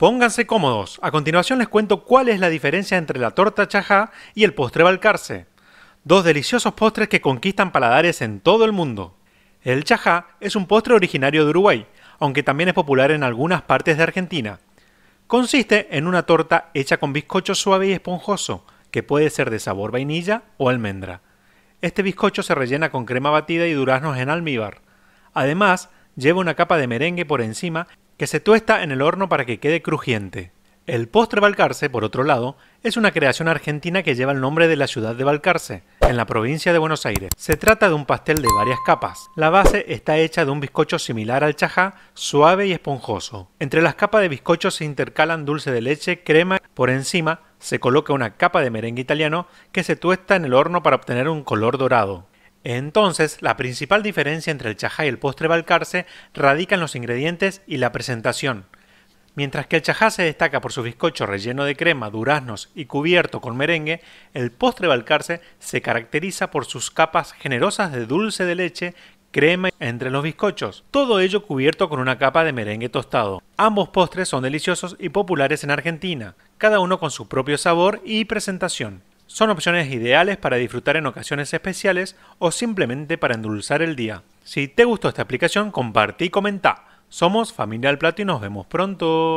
Pónganse cómodos. A continuación les cuento cuál es la diferencia entre la torta chajá y el postre balcarce. Dos deliciosos postres que conquistan paladares en todo el mundo. El chajá es un postre originario de Uruguay, aunque también es popular en algunas partes de Argentina. Consiste en una torta hecha con bizcocho suave y esponjoso, que puede ser de sabor vainilla o almendra. Este bizcocho se rellena con crema batida y duraznos en almíbar. Además, lleva una capa de merengue por encima que se tuesta en el horno para que quede crujiente. El postre Balcarce, por otro lado, es una creación argentina que lleva el nombre de la ciudad de Balcarce, en la provincia de Buenos Aires. Se trata de un pastel de varias capas. La base está hecha de un bizcocho similar al chajá, suave y esponjoso. Entre las capas de bizcocho se intercalan dulce de leche, crema, por encima se coloca una capa de merengue italiano que se tuesta en el horno para obtener un color dorado. Entonces, la principal diferencia entre el chajá y el postre balcarce radica en los ingredientes y la presentación. Mientras que el chajá se destaca por su bizcocho relleno de crema, duraznos y cubierto con merengue, el postre balcarce se caracteriza por sus capas generosas de dulce de leche, crema entre los bizcochos, todo ello cubierto con una capa de merengue tostado. Ambos postres son deliciosos y populares en Argentina, cada uno con su propio sabor y presentación. Son opciones ideales para disfrutar en ocasiones especiales o simplemente para endulzar el día. Si te gustó esta aplicación, compartí y comenta. Somos Familia del Plato y nos vemos pronto.